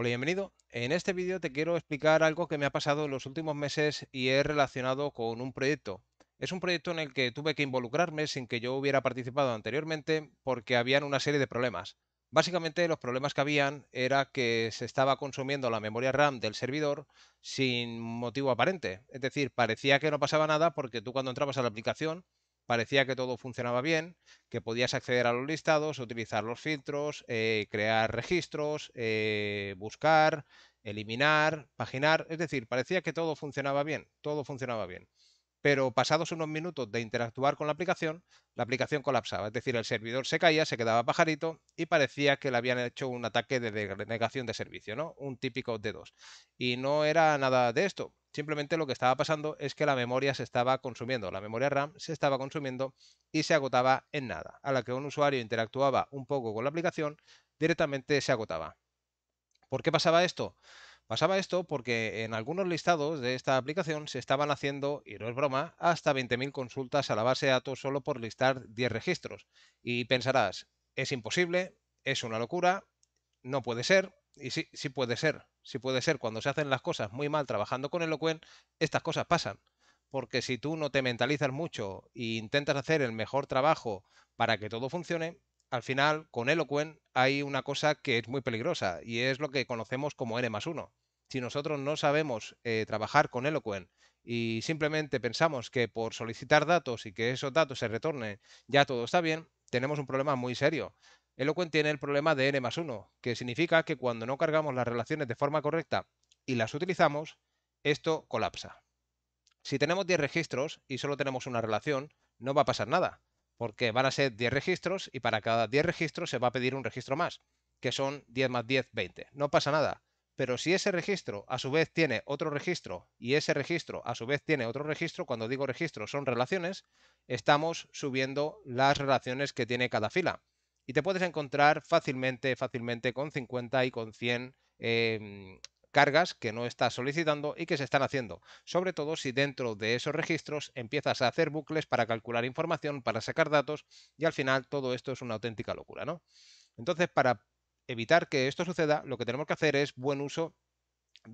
Hola, bienvenido. En este vídeo te quiero explicar algo que me ha pasado en los últimos meses y es relacionado con un proyecto. Es un proyecto en el que tuve que involucrarme sin que yo hubiera participado anteriormente porque habían una serie de problemas. Básicamente los problemas que habían era que se estaba consumiendo la memoria RAM del servidor sin motivo aparente. Es decir, parecía que no pasaba nada porque tú cuando entrabas a la aplicación parecía que todo funcionaba bien, que podías acceder a los listados, utilizar los filtros, eh, crear registros, eh, buscar, eliminar, paginar, es decir, parecía que todo funcionaba bien, todo funcionaba bien. Pero pasados unos minutos de interactuar con la aplicación, la aplicación colapsaba, es decir, el servidor se caía, se quedaba pajarito y parecía que le habían hecho un ataque de negación de servicio, ¿no? Un típico de dos. Y no era nada de esto. Simplemente lo que estaba pasando es que la memoria se estaba consumiendo, la memoria RAM se estaba consumiendo y se agotaba en nada. A la que un usuario interactuaba un poco con la aplicación, directamente se agotaba. ¿Por qué pasaba esto? Pasaba esto porque en algunos listados de esta aplicación se estaban haciendo, y no es broma, hasta 20.000 consultas a la base de datos solo por listar 10 registros. Y pensarás, es imposible, es una locura, no puede ser, y sí, sí puede ser, sí puede ser, cuando se hacen las cosas muy mal trabajando con Eloquen, estas cosas pasan. Porque si tú no te mentalizas mucho e intentas hacer el mejor trabajo para que todo funcione, al final con Eloquen hay una cosa que es muy peligrosa y es lo que conocemos como N más 1. Si nosotros no sabemos eh, trabajar con Eloquen y simplemente pensamos que por solicitar datos y que esos datos se retornen ya todo está bien, tenemos un problema muy serio. Eloquent tiene el problema de n más 1, que significa que cuando no cargamos las relaciones de forma correcta y las utilizamos, esto colapsa. Si tenemos 10 registros y solo tenemos una relación, no va a pasar nada, porque van a ser 10 registros y para cada 10 registros se va a pedir un registro más, que son 10 más 10, 20. No pasa nada. Pero si ese registro a su vez tiene otro registro y ese registro a su vez tiene otro registro, cuando digo registro son relaciones, estamos subiendo las relaciones que tiene cada fila y te puedes encontrar fácilmente, fácilmente con 50 y con 100 em, cargas que no estás solicitando y que se están haciendo, sobre todo si dentro de esos registros empiezas a hacer bucles para calcular información, para sacar datos y al final todo esto es una auténtica locura, ¿no? Entonces, para evitar que esto suceda, lo que tenemos que hacer es buen uso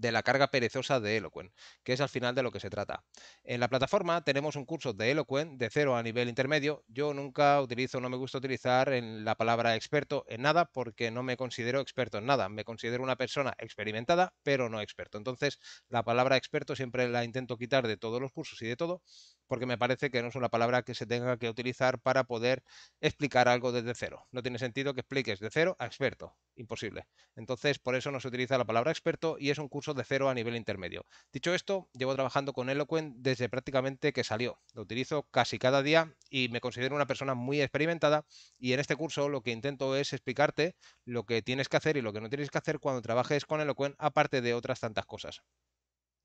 de la carga perezosa de Eloquent, que es al final de lo que se trata. En la plataforma tenemos un curso de Eloquent de cero a nivel intermedio. Yo nunca utilizo, no me gusta utilizar en la palabra experto en nada porque no me considero experto en nada. Me considero una persona experimentada, pero no experto. Entonces, la palabra experto siempre la intento quitar de todos los cursos y de todo porque me parece que no es una palabra que se tenga que utilizar para poder explicar algo desde cero. No tiene sentido que expliques de cero a experto, imposible. Entonces, por eso no se utiliza la palabra experto y es un curso de cero a nivel intermedio. Dicho esto, llevo trabajando con Eloquent desde prácticamente que salió. Lo utilizo casi cada día y me considero una persona muy experimentada y en este curso lo que intento es explicarte lo que tienes que hacer y lo que no tienes que hacer cuando trabajes con Eloquent, aparte de otras tantas cosas.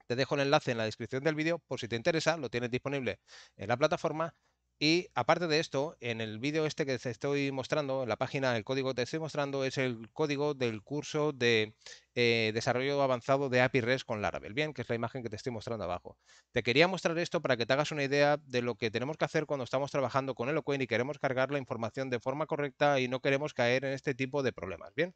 Te dejo el enlace en la descripción del vídeo por si te interesa, lo tienes disponible en la plataforma. Y aparte de esto, en el vídeo este que te estoy mostrando, en la página, el código que te estoy mostrando es el código del curso de eh, desarrollo avanzado de API REST con Laravel, bien, que es la imagen que te estoy mostrando abajo. Te quería mostrar esto para que te hagas una idea de lo que tenemos que hacer cuando estamos trabajando con Eloquent y queremos cargar la información de forma correcta y no queremos caer en este tipo de problemas, bien.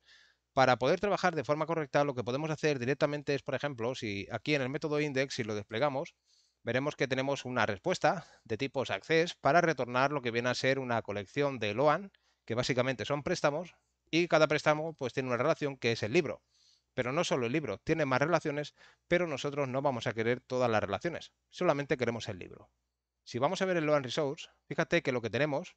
Para poder trabajar de forma correcta, lo que podemos hacer directamente es, por ejemplo, si aquí en el método index, si lo desplegamos, veremos que tenemos una respuesta de tipo access para retornar lo que viene a ser una colección de Loan, que básicamente son préstamos, y cada préstamo pues tiene una relación que es el libro. Pero no solo el libro, tiene más relaciones, pero nosotros no vamos a querer todas las relaciones, solamente queremos el libro. Si vamos a ver el Loan Resource, fíjate que lo que tenemos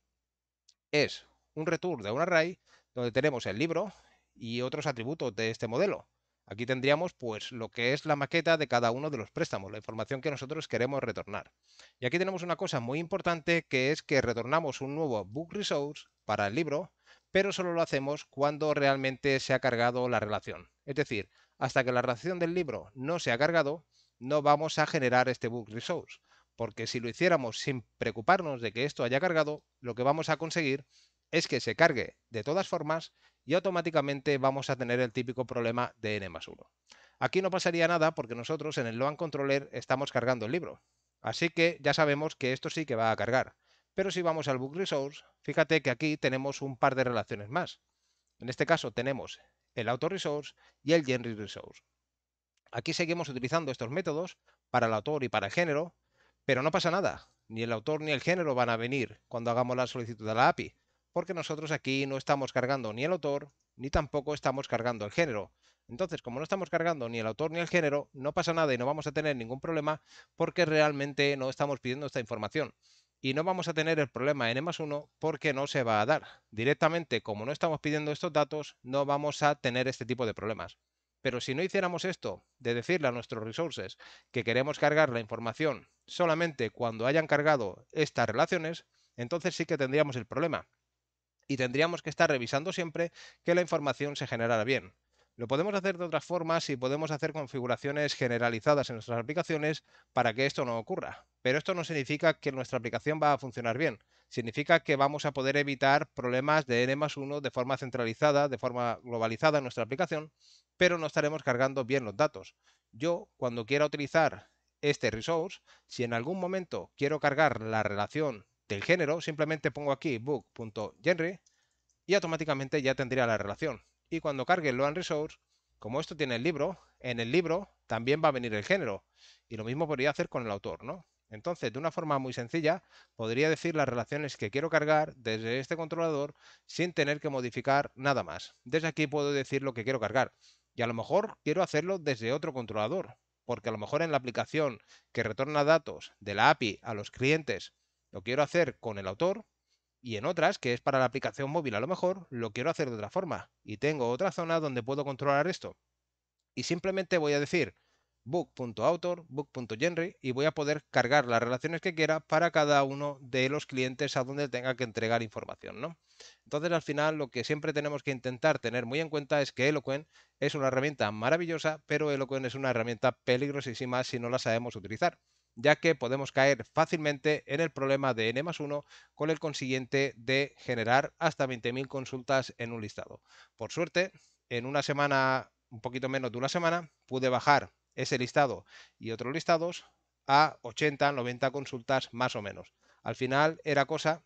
es un return de un array donde tenemos el libro, y otros atributos de este modelo. Aquí tendríamos pues lo que es la maqueta de cada uno de los préstamos, la información que nosotros queremos retornar. Y aquí tenemos una cosa muy importante que es que retornamos un nuevo book resource para el libro, pero solo lo hacemos cuando realmente se ha cargado la relación. Es decir, hasta que la relación del libro no se ha cargado, no vamos a generar este book resource, porque si lo hiciéramos sin preocuparnos de que esto haya cargado, lo que vamos a conseguir es que se cargue de todas formas y automáticamente vamos a tener el típico problema de n más 1. Aquí no pasaría nada porque nosotros en el Loan Controller estamos cargando el libro. Así que ya sabemos que esto sí que va a cargar. Pero si vamos al Book Resource, fíjate que aquí tenemos un par de relaciones más. En este caso tenemos el Autoresource Resource y el GenResource. Resource. Aquí seguimos utilizando estos métodos para el autor y para el género, pero no pasa nada. Ni el autor ni el género van a venir cuando hagamos la solicitud a la API, porque nosotros aquí no estamos cargando ni el autor, ni tampoco estamos cargando el género. Entonces, como no estamos cargando ni el autor ni el género, no pasa nada y no vamos a tener ningún problema porque realmente no estamos pidiendo esta información. Y no vamos a tener el problema en m 1 porque no se va a dar. Directamente, como no estamos pidiendo estos datos, no vamos a tener este tipo de problemas. Pero si no hiciéramos esto de decirle a nuestros resources que queremos cargar la información solamente cuando hayan cargado estas relaciones, entonces sí que tendríamos el problema y tendríamos que estar revisando siempre que la información se generara bien. Lo podemos hacer de otras formas y podemos hacer configuraciones generalizadas en nuestras aplicaciones para que esto no ocurra. Pero esto no significa que nuestra aplicación va a funcionar bien. Significa que vamos a poder evitar problemas de N más 1 de forma centralizada, de forma globalizada en nuestra aplicación, pero no estaremos cargando bien los datos. Yo, cuando quiera utilizar este resource, si en algún momento quiero cargar la relación del género, simplemente pongo aquí book.genre y automáticamente ya tendría la relación. Y cuando cargue el Loan Resource, como esto tiene el libro, en el libro también va a venir el género. Y lo mismo podría hacer con el autor, ¿no? Entonces, de una forma muy sencilla, podría decir las relaciones que quiero cargar desde este controlador sin tener que modificar nada más. Desde aquí puedo decir lo que quiero cargar. Y a lo mejor quiero hacerlo desde otro controlador, porque a lo mejor en la aplicación que retorna datos de la API a los clientes lo quiero hacer con el autor y en otras, que es para la aplicación móvil a lo mejor, lo quiero hacer de otra forma y tengo otra zona donde puedo controlar esto. Y simplemente voy a decir book.author, book.genry y voy a poder cargar las relaciones que quiera para cada uno de los clientes a donde tenga que entregar información, ¿no? Entonces, al final, lo que siempre tenemos que intentar tener muy en cuenta es que Eloquent es una herramienta maravillosa, pero Eloquent es una herramienta peligrosísima si no la sabemos utilizar ya que podemos caer fácilmente en el problema de n más 1 con el consiguiente de generar hasta 20.000 consultas en un listado. Por suerte, en una semana, un poquito menos de una semana, pude bajar ese listado y otros listados a 80, 90 consultas más o menos. Al final era cosa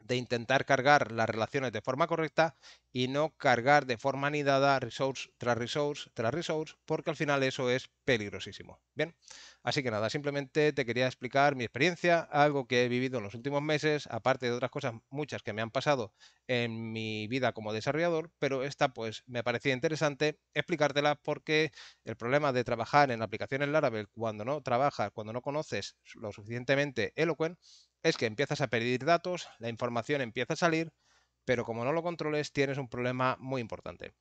de intentar cargar las relaciones de forma correcta y no cargar de forma anidada resource tras resource tras resource, porque al final eso es peligrosísimo. Bien, así que nada, simplemente te quería explicar mi experiencia, algo que he vivido en los últimos meses, aparte de otras cosas muchas que me han pasado en mi vida como desarrollador, pero esta pues me parecía interesante explicártela porque el problema de trabajar en aplicaciones Laravel cuando no trabajas, cuando no conoces lo suficientemente Eloquent, es que empiezas a pedir datos, la información empieza a salir, pero como no lo controles tienes un problema muy importante.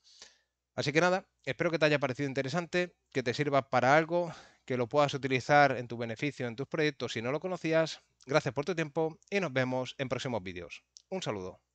Así que nada, espero que te haya parecido interesante, que te sirva para algo, que lo puedas utilizar en tu beneficio, en tus proyectos si no lo conocías. Gracias por tu tiempo y nos vemos en próximos vídeos. Un saludo.